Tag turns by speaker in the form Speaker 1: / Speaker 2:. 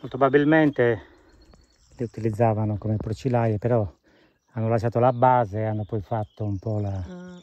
Speaker 1: molto probabilmente
Speaker 2: le utilizzavano come procilaie però hanno lasciato la base e hanno poi fatto un po' la, ah.